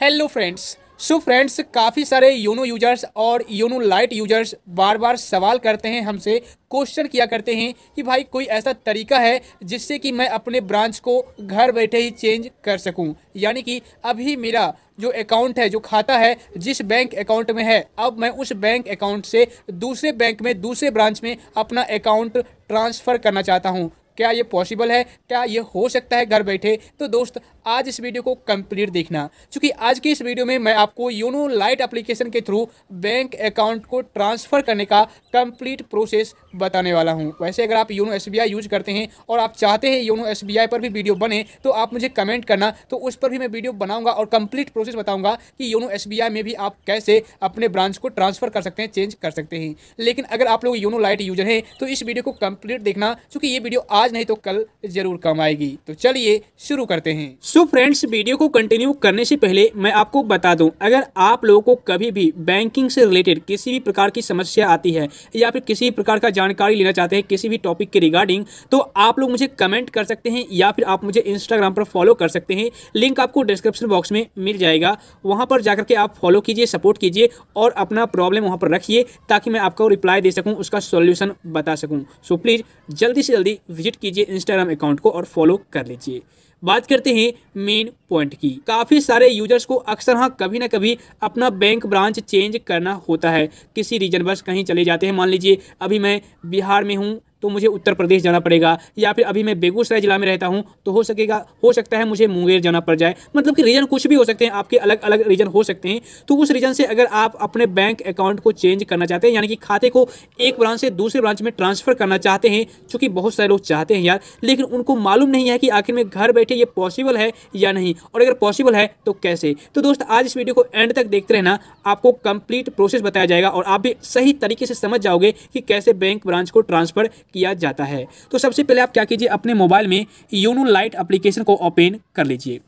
hello friends so friends काफ़ी सारे YONO users और योनो लाइट यूजर्स बार बार सवाल करते हैं हमसे क्वेश्चन किया करते हैं कि भाई कोई ऐसा तरीका है जिससे कि मैं अपने ब्रांच को घर बैठे ही चेंज कर सकूं यानी कि अभी मेरा जो अकाउंट है जो खाता है जिस बैंक अकाउंट में है अब मैं उस बैंक अकाउंट से दूसरे बैंक में दूसरे ब्रांच में अपना अकाउंट ट्रांसफ़र करना चाहता हूँ क्या ये पॉसिबल है क्या ये हो सकता है घर बैठे तो दोस्त आज इस वीडियो को कंप्लीट देखना क्योंकि आज की इस वीडियो में मैं आपको योनो लाइट एप्लीकेशन के थ्रू बैंक अकाउंट को ट्रांसफ़र करने का कंप्लीट प्रोसेस बताने वाला हूँ वैसे अगर आप योनो एस यूज करते हैं और आप चाहते हैं योनो एस पर भी वीडियो बने तो आप मुझे कमेंट करना तो उस पर भी मैं वीडियो बनाऊंगा और कंप्लीट प्रोसेस बताऊंगा कि योनो एस में भी आप कैसे अपने ब्रांच को ट्रांसफ़र कर सकते हैं चेंज कर सकते हैं लेकिन अगर आप लोग योनो लाइट यूजर हैं तो इस वीडियो को कंप्लीट देखना चूँकि ये वीडियो आज आज नहीं तो कल जरूर काम आएगी तो चलिए शुरू करते हैं सो फ्रेंड्स वीडियो को कंटिन्यू करने से पहले मैं आपको बता दूं अगर आप लोगों को कभी भी बैंकिंग से रिलेटेड किसी भी प्रकार की समस्या आती है या फिर किसी भी प्रकार का जानकारी लेना चाहते हैं किसी भी टॉपिक के रिगार्डिंग तो आप लोग मुझे कमेंट कर सकते हैं या फिर आप मुझे इंस्टाग्राम पर फॉलो कर सकते हैं लिंक आपको डिस्क्रिप्शन बॉक्स में मिल जाएगा वहाँ पर जाकर के आप फॉलो कीजिए सपोर्ट कीजिए और अपना प्रॉब्लम वहाँ पर रखिए ताकि मैं आपको रिप्लाई दे सकूँ उसका सोल्यूशन बता सकूँ सो प्लीज़ जल्दी से जल्दी विजिट कीजिए इंस्टाग्राम अकाउंट को और फॉलो कर लीजिए बात करते हैं मेन पॉइंट की काफ़ी सारे यूजर्स को अक्सर हाँ कभी ना कभी अपना बैंक ब्रांच चेंज करना होता है किसी रीजन बस कहीं चले जाते हैं मान लीजिए अभी मैं बिहार में हूँ तो मुझे उत्तर प्रदेश जाना पड़ेगा या फिर अभी मैं बेगूसराय ज़िला में रहता हूँ तो हो सकेगा हो सकता है मुझे मुंगेर जाना पड़ जाए मतलब कि रीज़न कुछ भी हो सकते हैं आपके अलग अलग रीज़न हो सकते हैं तो उस रीज़न से अगर आप अपने बैंक अकाउंट को चेंज करना चाहते हैं यानी कि खाते को एक ब्रांच से दूसरे ब्रांच में ट्रांसफ़र करना चाहते हैं चूँकि बहुत सारे लोग चाहते हैं यार लेकिन उनको मालूम नहीं है कि आखिर में घर बैठे ये पॉसिबल है या नहीं और अगर पॉसिबल है तो कैसे तो दोस्त आज इस वीडियो को एंड तक देखते रहना आपको कंप्लीट प्रोसेस बताया जाएगा और आप भी सही तरीके से समझ जाओगे कि कैसे बैंक ब्रांच को ट्रांसफ़र किया जाता है तो सबसे पहले आप क्या कीजिए अपने मोबाइल में योनो लाइट अप्लीकेशन को ओपन कर लीजिए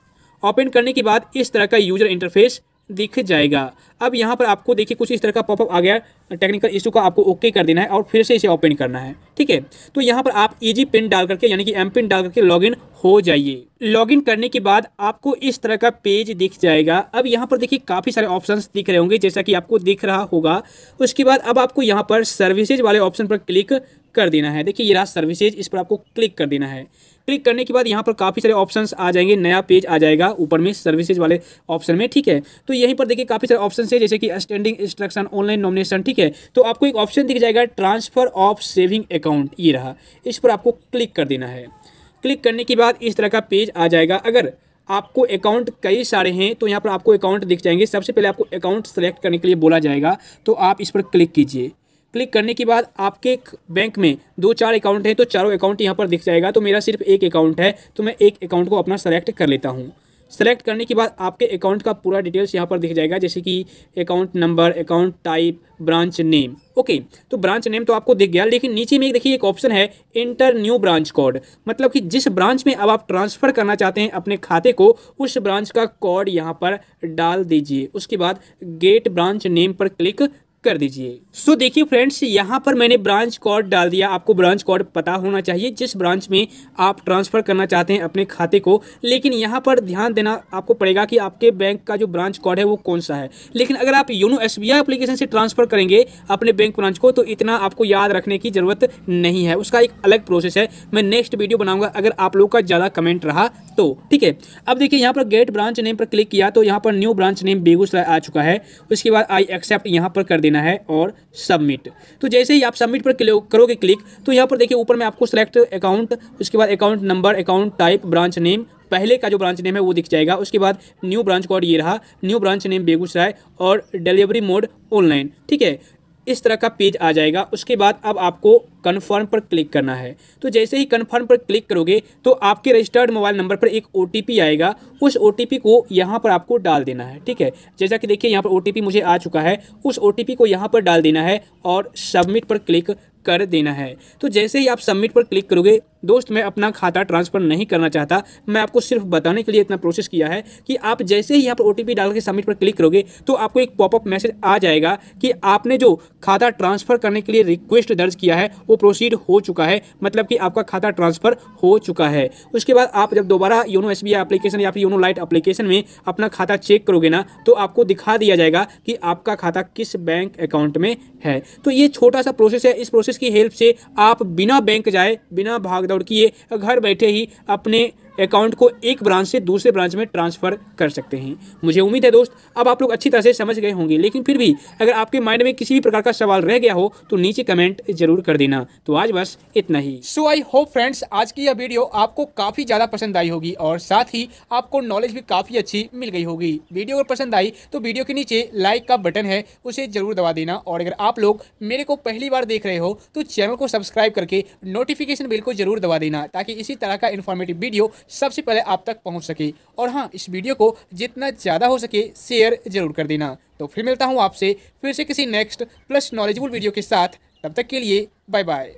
ओपन करने के बाद इस तरह का यूजर इंटरफेस दिख जाएगा अब यहाँ पर आपको देखिए कुछ इस तरह का पॉपअप आ गया टेक्निकल इशू का आपको ओके कर देना है और फिर से इसे ओपन करना है ठीक है तो यहाँ पर आप ईजी पिन डाल करके यानी कि एम पिन डाल करके लॉगिन हो जाइए लॉगिन करने के बाद आपको इस तरह का पेज दिख जाएगा अब यहाँ पर देखिए काफ़ी सारे ऑप्शंस दिख रहे होंगे जैसा कि आपको दिख रहा होगा उसके बाद अब आपको यहाँ पर सर्विसेज वाले ऑप्शन पर क्लिक कर देना है देखिए ये रहा सर्विसेज इस पर आपको क्लिक कर देना है क्लिक करने के बाद यहाँ पर काफ़ी सारे ऑप्शंस आ जाएंगे नया पेज आ जाएगा ऊपर में सर्विसेज वाले ऑप्शन में ठीक है तो यहीं पर देखिए काफ़ी सारे ऑप्शन है जैसे कि स्टैंडिंग इंस्ट्रक्शन ऑनलाइन नॉमिनेशन ठीक है तो आपको एक ऑप्शन दिख जाएगा ट्रांसफर ऑफ सेविंग अकाउंट ये रहा इस पर आपको क्लिक कर देना है क्लिक करने के बाद इस तरह का पेज आ जाएगा अगर आपको अकाउंट कई सारे हैं तो यहाँ पर आपको अकाउंट दिख जाएंगे सबसे पहले आपको अकाउंट सेलेक्ट करने के लिए बोला जाएगा तो आप इस पर क्लिक कीजिए क्लिक करने के बाद आपके बैंक में दो चार अकाउंट हैं तो चारों अकाउंट यहाँ पर दिख जाएगा तो मेरा सिर्फ एक अकाउंट है तो मैं एक अकाउंट को अपना सेलेक्ट कर लेता हूँ सेलेक्ट करने के बाद आपके अकाउंट का पूरा डिटेल्स यहाँ पर दिख जाएगा जैसे कि account number account type branch name okay तो ब्रांच नेम तो आपको दिख गया लेकिन नीचे में देखिए एक ऑप्शन है इंटर न्यू ब्रांच कोड मतलब कि जिस ब्रांच में अब आप ट्रांसफ़र करना चाहते हैं अपने खाते को उस ब्रांच का कोड यहाँ पर डाल दीजिए उसके बाद गेट ब्रांच नेम पर क्लिक कर दीजिए सो देखिए फ्रेंड्स यहाँ पर मैंने ब्रांच कोड डाल दिया आपको ब्रांच कोड पता होना चाहिए जिस ब्रांच में आप ट्रांसफ़र करना चाहते हैं अपने खाते को लेकिन यहाँ पर ध्यान देना आपको पड़ेगा कि आपके बैंक का जो ब्रांच कोड है वो कौन सा है लेकिन अगर आप योनो एस बी एप्लीकेशन से ट्रांसफ़र करेंगे अपने बैंक ब्रांच को तो इतना आपको याद रखने की ज़रूरत नहीं है उसका एक अलग प्रोसेस है मैं नेक्स्ट वीडियो बनाऊंगा अगर आप लोगों का ज़्यादा कमेंट रहा तो ठीक है अब देखिए यहाँ पर गेट ब्रांच नेम पर क्लिक किया तो यहाँ पर न्यू ब्रांच नेम बेगूसराय आ चुका है उसके बाद आई एक्सेप्ट यहाँ पर कर दे देना है और सबमिट तो जैसे ही आप सबमिट पर करोगे क्लिक तो यहाँ पर देखिए ऊपर में आपको सेलेक्ट अकाउंट उसके बाद account number account type branch name पहले का जो ब्रांच नेम है वो दिख जाएगा उसके बाद न्यू ब्रांच कोड ये रहा न्यू ब्रांच नेम बेगूसराय और डिलीवरी मोड ऑनलाइन ठीक है इस तरह का पेज आ जाएगा उसके बाद अब आपको कन्फर्म पर क्लिक करना है तो जैसे ही कन्फर्म पर क्लिक करोगे तो आपके रजिस्टर्ड मोबाइल नंबर पर एक ओ आएगा उस ओ को यहाँ पर आपको डाल देना है ठीक है जैसा कि देखिए यहाँ पर ओ मुझे आ चुका है उस ओ को यहाँ पर डाल देना है और सबमिट पर क्लिक कर देना है तो जैसे ही आप सबमिट पर क्लिक करोगे दोस्त मैं अपना खाता ट्रांसफ़र नहीं करना चाहता मैं आपको सिर्फ बताने के लिए इतना प्रोसेस किया है कि आप जैसे ही यहाँ पर ओ डाल के सबमिट पर क्लिक करोगे तो आपको एक पॉपअप मैसेज आ जाएगा कि आपने जो खाता ट्रांसफ़र करने के लिए रिक्वेस्ट दर्ज किया है वो प्रोसीड हो चुका है मतलब कि आपका खाता ट्रांसफ़र हो चुका है उसके बाद आप जब दोबारा योनो एस एप्लीकेशन या फिर योनो लाइट एप्लीकेशन में अपना खाता चेक करोगे ना तो आपको दिखा दिया जाएगा कि आपका खाता किस बैंक अकाउंट में है तो ये छोटा सा प्रोसेस है इस प्रोसेस की हेल्प से आप बिना बैंक जाए बिना भाग दौड़ की ये घर बैठे ही अपने अकाउंट को एक ब्रांच से दूसरे ब्रांच में ट्रांसफ़र कर सकते हैं मुझे उम्मीद है दोस्त अब आप लोग अच्छी तरह से समझ गए होंगे लेकिन फिर भी अगर आपके माइंड में किसी भी प्रकार का सवाल रह गया हो तो नीचे कमेंट जरूर कर देना तो आज बस इतना ही सो आई होप फ्रेंड्स आज की यह वीडियो आपको काफ़ी ज़्यादा पसंद आई होगी और साथ ही आपको नॉलेज भी काफ़ी अच्छी मिल गई होगी वीडियो अगर पसंद आई तो वीडियो के नीचे लाइक का बटन है उसे ज़रूर दबा देना और अगर आप लोग मेरे को पहली बार देख रहे हो तो चैनल को सब्सक्राइब करके नोटिफिकेशन बिल को जरूर दबा देना ताकि इसी तरह का इन्फॉर्मेटिव वीडियो सबसे पहले आप तक पहुँच सके और हाँ इस वीडियो को जितना ज़्यादा हो सके शेयर जरूर कर देना तो फिर मिलता हूँ आपसे फिर से किसी नेक्स्ट प्लस नॉलेजबुल वीडियो के साथ तब तक के लिए बाय बाय